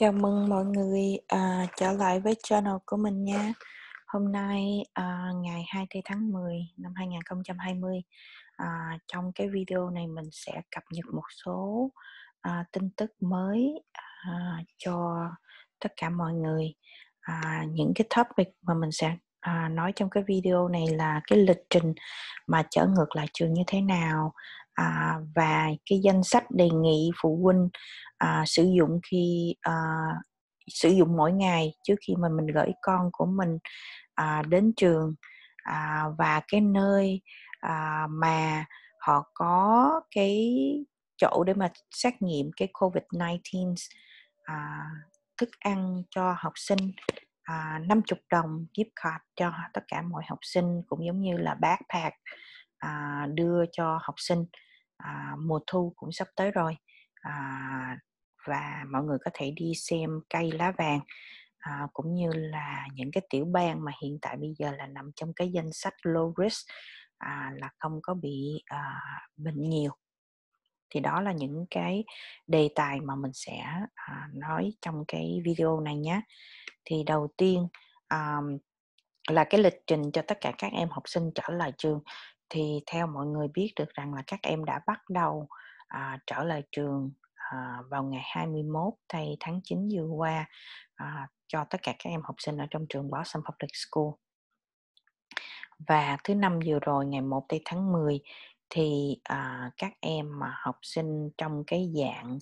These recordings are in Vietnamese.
Chào mừng mọi người à, trở lại với channel của mình nha. Hôm nay à, ngày 20 tháng 10 năm 2020 à, trong cái video này mình sẽ cập nhật một số à, tin tức mới à, cho tất cả mọi người. À, những cái topic mà mình sẽ à, nói trong cái video này là cái lịch trình mà trở ngược lại trường như thế nào à, và cái danh sách đề nghị phụ huynh à, sử dụng khi à, sử dụng mỗi ngày trước khi mà mình gửi con của mình à, đến trường à, và cái nơi à, mà họ có cái chỗ để mà xét nghiệm cái COVID-19 à, thức ăn cho học sinh à, 50 đồng gift card cho tất cả mọi học sinh cũng giống như là backpack à, đưa cho học sinh à, mùa thu cũng sắp tới rồi à, và mọi người có thể đi xem cây lá vàng à, cũng như là những cái tiểu bang mà hiện tại bây giờ là nằm trong cái danh sách low risk à, là không có bị à, bệnh nhiều thì đó là những cái đề tài mà mình sẽ à, nói trong cái video này nhé thì đầu tiên à, là cái lịch trình cho tất cả các em học sinh trở lại trường thì theo mọi người biết được rằng là các em đã bắt đầu à, trở lại trường à, vào ngày 21 thay tháng 9 vừa qua à, cho tất cả các em học sinh ở trong trường Boston Public School. Và thứ năm vừa rồi ngày 1 tây tháng 10 thì à, các em mà học sinh trong cái dạng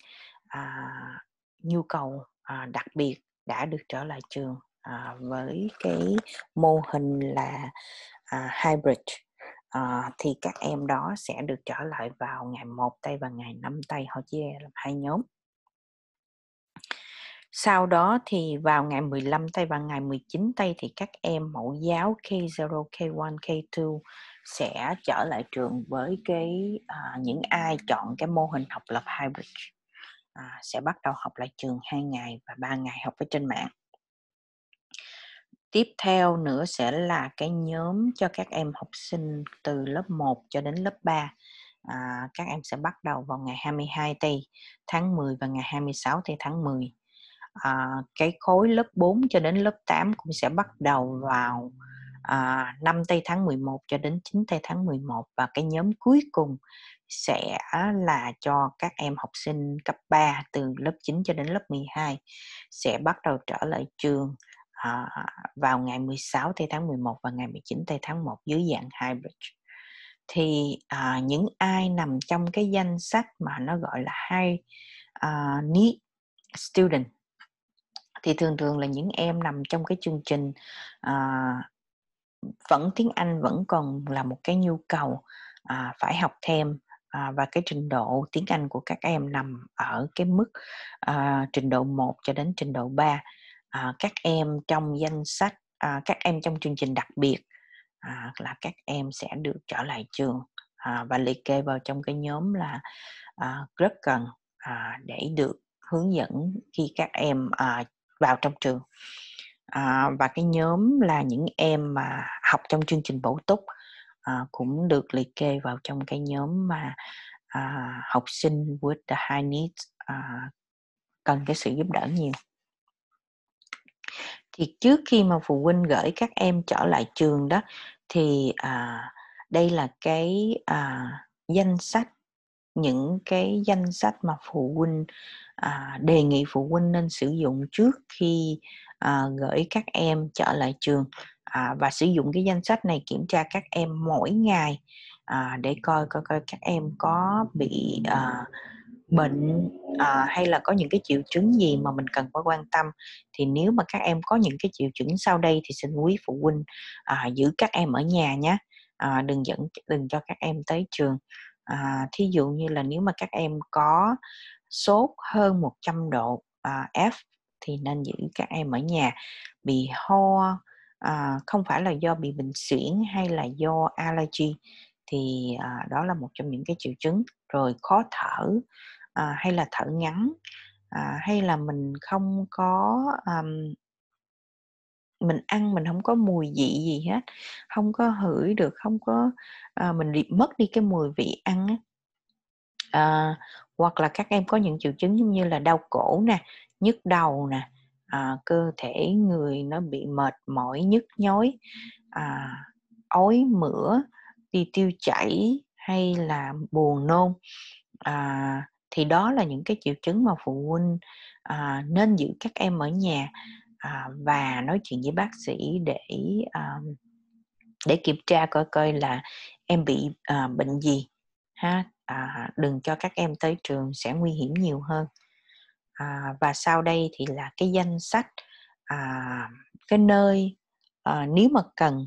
à, nhu cầu à, đặc biệt đã được trở lại trường à, với cái mô hình là à, hybrid à, thì các em đó sẽ được trở lại vào ngày 1 tây và ngày 5 tây họ chia làm hai nhóm sau đó thì vào ngày 15 tây và ngày 19 tây thì các em mẫu giáo K0, K1, K2 sẽ trở lại trường với cái à, những ai chọn cái mô hình học lập hybrid à, sẽ bắt đầu học lại trường 2 ngày và 3 ngày học ở trên mạng tiếp theo nữa sẽ là cái nhóm cho các em học sinh từ lớp 1 cho đến lớp 3 à, các em sẽ bắt đầu vào ngày 22 tây tháng 10 và ngày 26 tây tháng 10 à, cái khối lớp 4 cho đến lớp 8 cũng sẽ bắt đầu vào à, 5 tây tháng 11 cho đến 9 tây tháng 11 và cái nhóm cuối cùng sẽ là cho các em học sinh cấp 3 từ lớp 9 cho đến lớp 12 sẽ bắt đầu trở lại trường à, vào ngày 16 tây tháng 11 và ngày 19 tây tháng 1 dưới dạng hybrid thì à, những ai nằm trong cái danh sách mà nó gọi là high uh, ờ, need student thì thường thường là những em nằm trong cái chương trình uh, vẫn tiếng Anh vẫn còn là một cái nhu cầu uh, phải học thêm À, và cái trình độ tiếng Anh của các em nằm ở cái mức à, trình độ 1 cho đến trình độ 3 à, các em trong danh sách à, các em trong chương trình đặc biệt à, là các em sẽ được trở lại trường à, và liệt kê vào trong cái nhóm là à, rất cần à, để được hướng dẫn khi các em à, vào trong trường à, và cái nhóm là những em mà học trong chương trình bổ túc à, cũng được liệt kê vào trong cái nhóm mà à, học sinh with the high needs à, cần cái sự giúp đỡ nhiều thì trước khi mà phụ huynh gửi các em trở lại trường đó thì à, đây là cái à, danh sách những cái danh sách mà phụ huynh à, đề nghị phụ huynh nên sử dụng trước khi à, gửi các em trở lại trường à, và sử dụng cái danh sách này kiểm tra các em mỗi ngày à, để coi coi coi các em có bị à, bệnh à, hay là có những cái triệu chứng gì mà mình cần phải quan tâm thì nếu mà các em có những cái triệu chứng sau đây thì xin quý phụ huynh à, giữ các em ở nhà nhé à, đừng dẫn đừng cho các em tới trường à, thí dụ như là nếu mà các em có sốt hơn 100 độ à, F thì nên giữ các em ở nhà bị ho à, không phải là do bị bệnh suyễn hay là do allergy thì à, đó là một trong những cái triệu chứng rồi khó thở à, hay là thở ngắn à, hay là mình không có um, mình ăn mình không có mùi vị gì hết không có hửi được không có à, mình bị mất đi cái mùi vị ăn à, hoặc là các em có những triệu chứng giống như là đau cổ nè nhức đầu nè à, cơ thể người nó bị mệt mỏi nhức nhối à, ói mửa đi tiêu chảy hay là buồn nôn à, thì đó là những cái triệu chứng mà phụ huynh à, nên giữ các em ở nhà à, và nói chuyện với bác sĩ để à, để kiểm tra coi coi là em bị à, bệnh gì ha à, đừng cho các em tới trường sẽ nguy hiểm nhiều hơn à, và sau đây thì là cái danh sách à, cái nơi à, nếu mà cần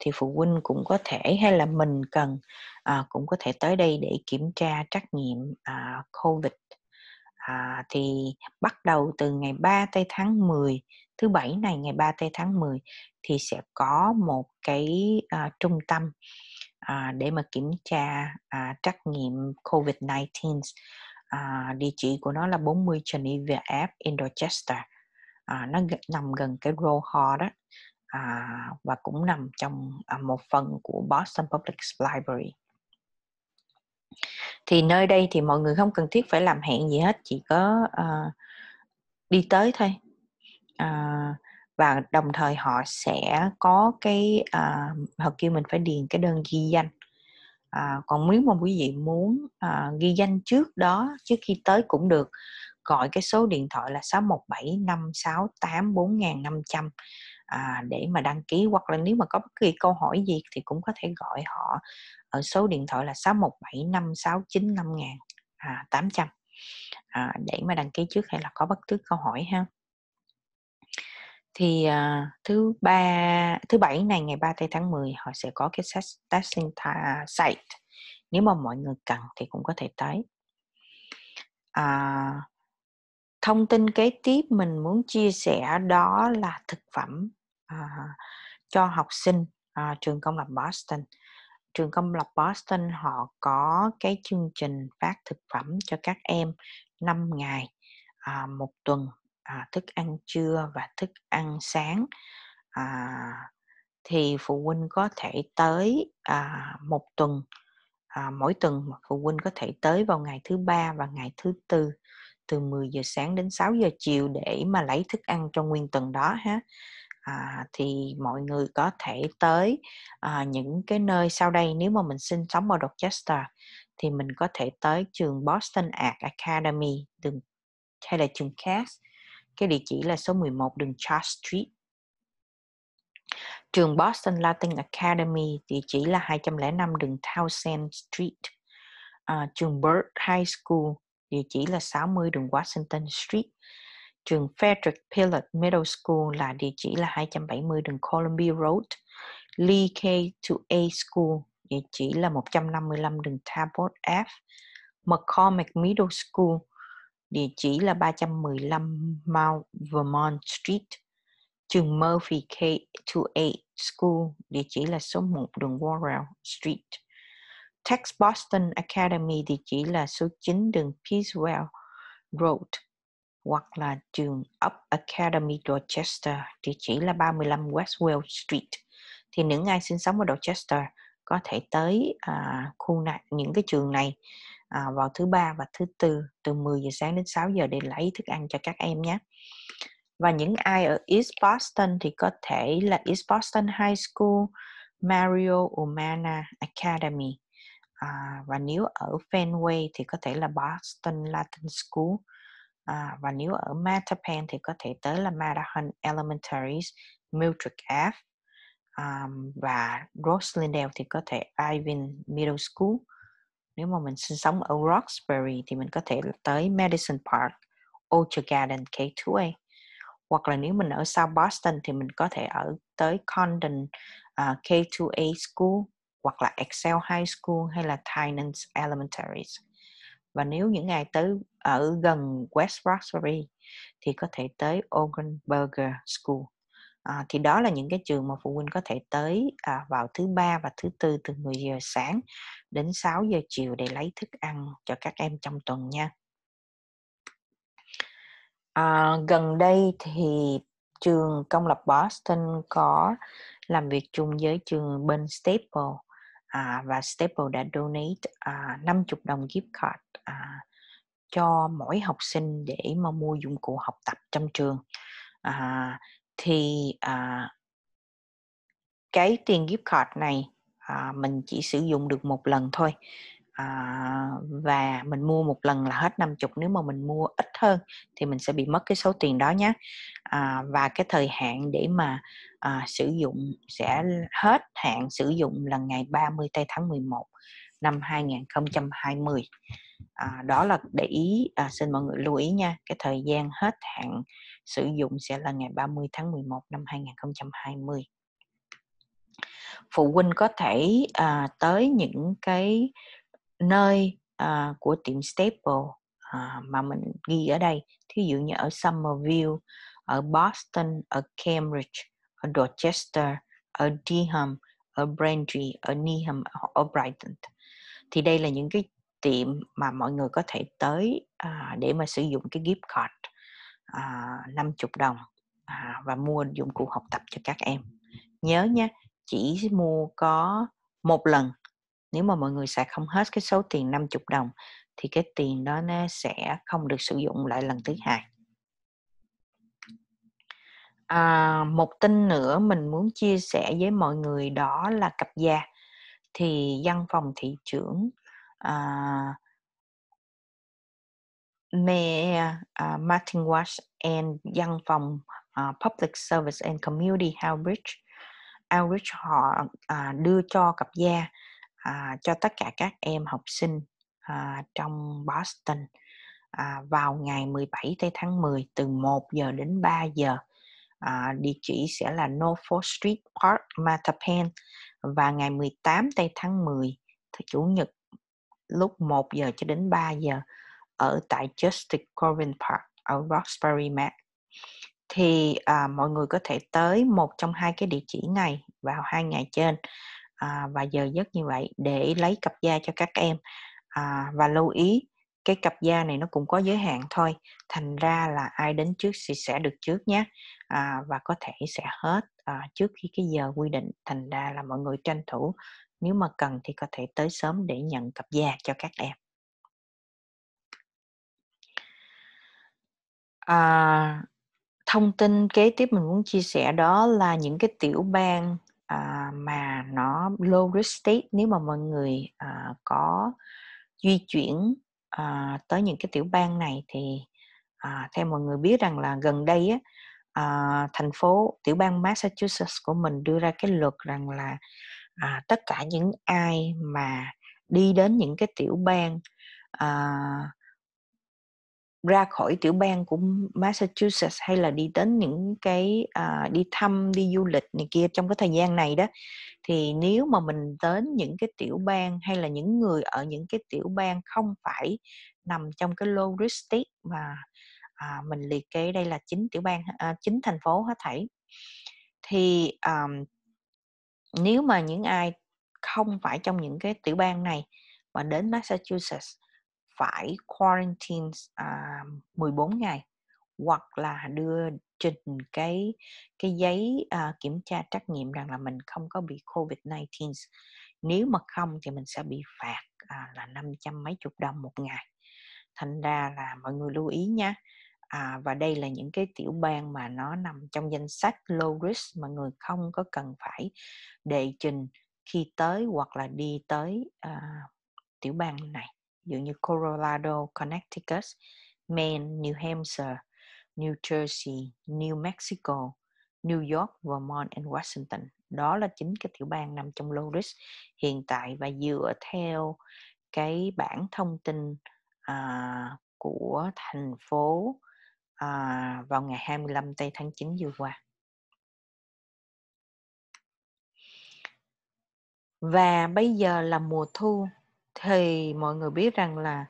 thì phụ huynh cũng có thể hay là mình cần à, cũng có thể tới đây để kiểm tra trắc nghiệm à, covid à, thì bắt đầu từ ngày 3 tây tháng 10 thứ bảy này ngày 3 tây tháng 10 thì sẽ có một cái à, trung tâm à, để mà kiểm tra à, trắc nghiệm COVID-19 à, địa chỉ của nó là 40 Geneva Ave in Dorchester à, nó nằm gần cái Row Hall đó à, và cũng nằm trong à, một phần của Boston Public Library. Thì nơi đây thì mọi người không cần thiết phải làm hẹn gì hết, chỉ có à, đi tới thôi. À, và đồng thời họ sẽ có cái à, họ kêu mình phải điền cái đơn ghi danh à, còn nếu mà quý vị muốn à, ghi danh trước đó trước khi tới cũng được gọi cái số điện thoại là 617 568 4500 à, để mà đăng ký hoặc là nếu mà có bất kỳ câu hỏi gì thì cũng có thể gọi họ ở số điện thoại là 617 569 5000 à, 800 à, để mà đăng ký trước hay là có bất cứ câu hỏi ha thì à, thứ ba thứ bảy này ngày 3 tây tháng 10 họ sẽ có cái testing site nếu mà mọi người cần thì cũng có thể tới à, thông tin kế tiếp mình muốn chia sẻ đó là thực phẩm À, cho học sinh uh, trường công lập Boston trường công lập Boston họ có cái chương trình phát thực phẩm cho các em 5 ngày à, một tuần à, thức ăn trưa và thức ăn sáng à, thì phụ huynh có thể tới à, một tuần à, mỗi tuần phụ huynh có thể tới vào ngày thứ ba và ngày thứ tư từ 10 giờ sáng đến 6 giờ chiều để mà lấy thức ăn cho nguyên tuần đó ha à, thì mọi người có thể tới à, những cái nơi sau đây nếu mà mình sinh sống ở Dorchester thì mình có thể tới trường Boston Art Academy đường hay là trường Cass cái địa chỉ là số 11 đường Charles Street trường Boston Latin Academy địa chỉ là 205 đường Townsend Street à, trường Bird High School địa chỉ là 60 đường Washington Street Trường Frederick Pilot Middle School là địa chỉ là 270 đường Columbia Road, Lee K to A School, địa chỉ là 155 đường Tabot F, McCormick Middle School, địa chỉ là 315 Mount Vermont Street, trường Murphy k To A School, địa chỉ là số 1 đường Warrell Street. Tech Boston Academy, địa chỉ là số 9 đường Peacewell Road, hoặc là trường Up Academy Dorchester, địa chỉ là 35 Westwell Street. Thì những ai sinh sống ở Dorchester có thể tới à, khu này, những cái trường này à, vào thứ ba và thứ tư từ 10 giờ sáng đến 6 giờ để lấy thức ăn cho các em nhé. Và những ai ở East Boston thì có thể là East Boston High School, Mario Umana Academy. À, và nếu ở Fenway thì có thể là Boston Latin School à, và nếu ở Mattapan thì có thể tới là Madahan Elementaries, Miltrick F um, và Roslindale thì có thể Ivan Middle School nếu mà mình sinh sống ở Roxbury thì mình có thể tới Madison Park, Orchard Garden K2A hoặc là nếu mình ở South Boston thì mình có thể ở tới Condon uh, à, K2A School hoặc là Excel High School hay là Tynan's Elementaries và nếu những ai tới ở gần West Roxbury thì có thể tới Ogenberger School à, thì đó là những cái trường mà phụ huynh có thể tới à, vào thứ ba và thứ tư từ 10 giờ sáng đến 6 giờ chiều để lấy thức ăn cho các em trong tuần nha à, gần đây thì trường công lập Boston có làm việc chung với trường bên Staple À, và Staple đã donate à, 50 đồng gift card à, cho mỗi học sinh để mà mua dụng cụ học tập trong trường à, thì à, cái tiền gift card này à, mình chỉ sử dụng được một lần thôi à, và mình mua một lần là hết 50 nếu mà mình mua ít hơn thì mình sẽ bị mất cái số tiền đó nhé à, và cái thời hạn để mà à, sử dụng sẽ hết hạn sử dụng là ngày 30 tây tháng 11 năm 2020 à, đó là để ý à, xin mọi người lưu ý nha cái thời gian hết hạn sử dụng sẽ là ngày 30 tháng 11 năm 2020 phụ huynh có thể à, tới những cái nơi à, của tiệm Staple à, mà mình ghi ở đây thí dụ như ở Somerville ở Boston ở Cambridge ở Dorchester, ở Durham, ở Braintree, ở Needham, ở Brighton. Thì đây là những cái tiệm mà mọi người có thể tới à, để mà sử dụng cái gift card à, 50 đồng à, và mua dụng cụ học tập cho các em. Nhớ nha, chỉ mua có một lần. Nếu mà mọi người sẽ không hết cái số tiền 50 đồng thì cái tiền đó nó sẽ không được sử dụng lại lần thứ hai à, một tin nữa mình muốn chia sẻ với mọi người đó là cặp già thì văn phòng thị trưởng à, Mayor uh, à, Martin Watts and văn phòng uh, Public Service and Community Outreach outreach họ à, đưa cho cặp gia à, cho tất cả các em học sinh à, trong Boston à, vào ngày 17 tây tháng 10 từ 1 giờ đến 3 giờ à, địa chỉ sẽ là Norfolk Street Park, Mattapan và ngày 18 tây tháng 10 chủ nhật lúc 1 giờ cho đến 3 giờ ở tại Justice Corbin Park ở Roxbury, Mass. Thì à, mọi người có thể tới một trong hai cái địa chỉ này vào hai ngày trên à, và giờ giấc như vậy để lấy cặp da cho các em à, và lưu ý cái cặp da này nó cũng có giới hạn thôi thành ra là ai đến trước thì sẽ được trước nhé à, và có thể sẽ hết à, trước khi cái giờ quy định thành ra là mọi người tranh thủ nếu mà cần thì có thể tới sớm để nhận cặp da cho các em à, thông tin kế tiếp mình muốn chia sẻ đó là những cái tiểu bang à, mà nó low risk state nếu mà mọi người à, có di chuyển à, tới những cái tiểu bang này thì à, theo mọi người biết rằng là gần đây á, à, thành phố tiểu bang Massachusetts của mình đưa ra cái luật rằng là à, tất cả những ai mà đi đến những cái tiểu bang à, ra khỏi tiểu bang của Massachusetts hay là đi đến những cái à, đi thăm đi du lịch này kia trong cái thời gian này đó thì nếu mà mình đến những cái tiểu bang hay là những người ở những cái tiểu bang không phải nằm trong cái logistic mà à, mình liệt kê đây là chín tiểu bang à, chín thành phố hết thảy thì um, nếu mà những ai không phải trong những cái tiểu bang này mà đến Massachusetts phải quarantine à, 14 ngày hoặc là đưa trình cái cái giấy à, kiểm tra trách nhiệm rằng là mình không có bị COVID-19. Nếu mà không thì mình sẽ bị phạt à, là 500 mấy chục đồng một ngày. Thành ra là mọi người lưu ý nha. À, và đây là những cái tiểu bang mà nó nằm trong danh sách low risk mà người không có cần phải đệ trình khi tới hoặc là đi tới à, tiểu bang này dụ như Colorado, Connecticut, Maine, New Hampshire, New Jersey, New Mexico, New York, Vermont and Washington. Đó là chính cái tiểu bang nằm trong Loris hiện tại và dựa theo cái bản thông tin à, của thành phố à, vào ngày 25 tây tháng 9 vừa qua. Và bây giờ là mùa thu thì mọi người biết rằng là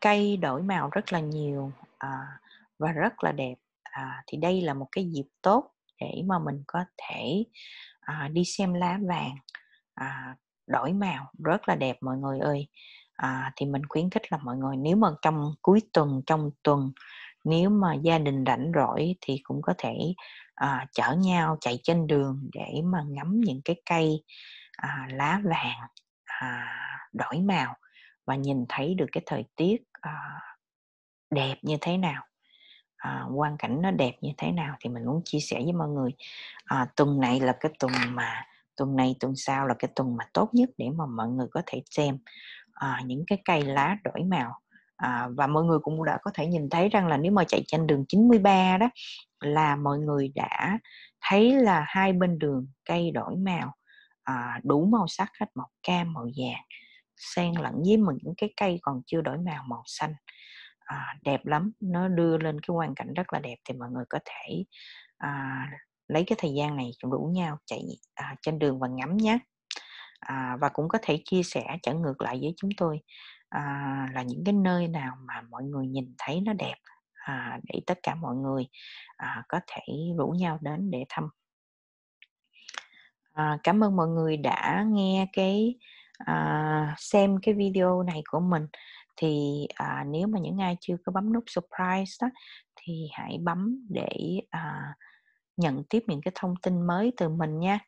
cây đổi màu rất là nhiều à, và rất là đẹp à, thì đây là một cái dịp tốt để mà mình có thể à, đi xem lá vàng à, đổi màu rất là đẹp mọi người ơi à, thì mình khuyến khích là mọi người nếu mà trong cuối tuần trong tuần nếu mà gia đình rảnh rỗi thì cũng có thể à, chở nhau chạy trên đường để mà ngắm những cái cây à, lá vàng à, đổi màu và nhìn thấy được cái thời tiết à, đẹp như thế nào à, ờ, quan cảnh nó đẹp như thế nào thì mình muốn chia sẻ với mọi người à, tuần này là cái tuần mà tuần này tuần sau là cái tuần mà tốt nhất để mà mọi người có thể xem à, những cái cây lá đổi màu à, và mọi người cũng đã có thể nhìn thấy rằng là nếu mà chạy trên đường 93 đó là mọi người đã thấy là hai bên đường cây đổi màu à, đủ màu sắc hết màu cam màu vàng xen lẫn với những cái cây còn chưa đổi màu màu xanh à, đẹp lắm nó đưa lên cái quan cảnh rất là đẹp thì mọi người có thể à, lấy cái thời gian này rủ nhau chạy à, trên đường và ngắm nhé à, và cũng có thể chia sẻ trở ngược lại với chúng tôi à, là những cái nơi nào mà mọi người nhìn thấy nó đẹp à, để tất cả mọi người à, có thể rủ nhau đến để thăm à, cảm ơn mọi người đã nghe cái À, xem cái video này của mình thì à, nếu mà những ai chưa có bấm nút surprise đó thì hãy bấm để à, nhận tiếp những cái thông tin mới từ mình nha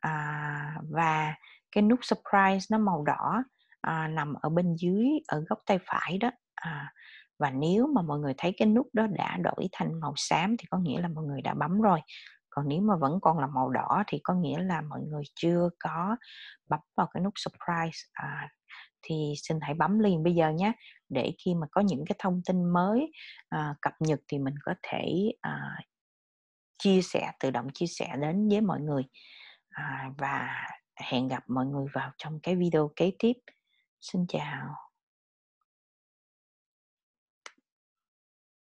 à, và cái nút surprise nó màu đỏ à, nằm ở bên dưới ở góc tay phải đó à, và nếu mà mọi người thấy cái nút đó đã đổi thành màu xám thì có nghĩa là mọi người đã bấm rồi còn nếu mà vẫn còn là màu đỏ thì có nghĩa là mọi người chưa có bấm vào cái nút surprise à, thì xin hãy bấm liền bây giờ nhé để khi mà có những cái thông tin mới à, cập nhật thì mình có thể à, chia sẻ tự động chia sẻ đến với mọi người à, và hẹn gặp mọi người vào trong cái video kế tiếp xin chào